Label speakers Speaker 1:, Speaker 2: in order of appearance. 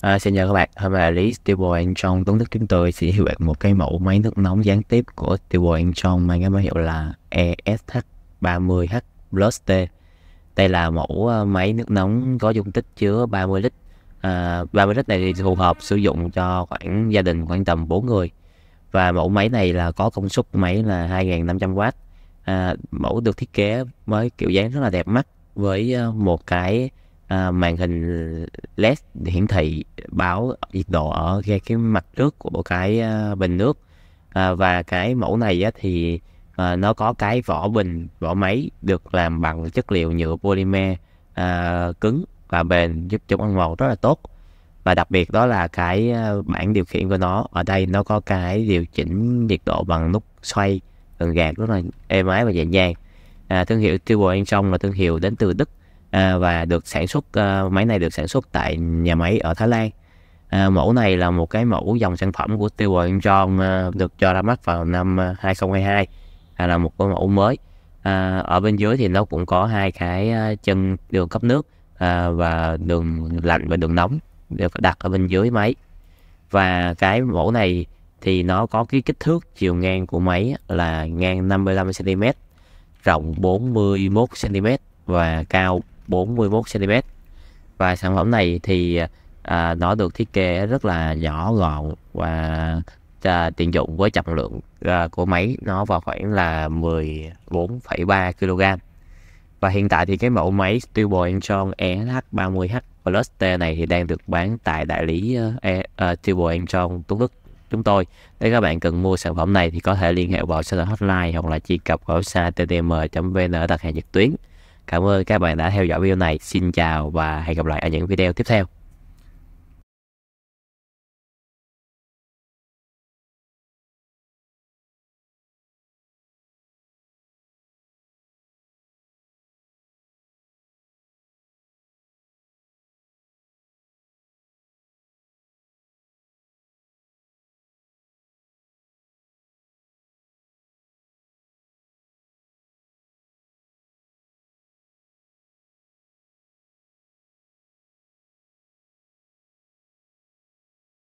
Speaker 1: À, xin chào các bạn, hôm nay lý Stable Antron tuấn thức chúng tôi sẽ hiểu được một cái mẫu máy nước nóng gián tiếp của Stable Antron mang cái mã hiệu là ESH30H Plus T. Đây là mẫu ờ, máy nước nóng có dung tích chứa 30 lít. À, 30 lít này thì phù hợp sử dụng cho khoảng gia đình khoảng tầm 4 người. Và mẫu máy này là có công suất máy là 2.500W. À, mẫu được thiết kế với kiểu dáng rất là đẹp mắt với ờ, một cái à, màn hình led hiển thị báo nhiệt độ ở cái, cái mặt trước của cái à, bình nước à, và cái mẫu này á, thì à, nó có cái vỏ bình vỏ máy được làm bằng chất liệu nhựa polymer à, cứng và bền giúp chống ăn mòn rất là tốt và đặc biệt đó là cái à, bảng điều khiển của nó ở đây nó có cái điều chỉnh nhiệt độ bằng nút xoay gần gạt rất là êm ái và nhẹ nhàng à, thương hiệu Triple Song là thương hiệu đến từ Đức à, và được sản xuất à, máy này được sản xuất tại nhà máy ở Thái Lan. À, mẫu này là một cái mẫu dòng sản phẩm của Stewart John à, được cho ra mắt vào năm 2022 à, à, là một cái mẫu mới. À, ở bên dưới thì nó cũng có hai cái à, chân đường cấp nước à, và đường lạnh và đường nóng được đặt ở bên dưới máy. Và cái mẫu này thì nó có cái kích thước chiều ngang của máy là ngang 55 cm, rộng 41 cm và cao 41 cm và sản phẩm này thì à, nó được thiết kế rất là nhỏ gọn và à, tiện dụng với trọng lượng à, của máy nó vào khoảng là 14,3 kg và hiện tại thì cái mẫu máy Steelboy Antron EH30H Plus T này thì đang được bán tại đại lý uh, e, uh, Steelboy Antron Tuấn Đức chúng tôi. Nếu các bạn cần mua sản phẩm này thì có thể liên hệ vào số hotline hoặc là truy cập vào website ttm.vn đặt hàng trực tuyến. Cảm ơn các bạn đã theo dõi video này. Xin chào và hẹn gặp lại ở những video tiếp theo.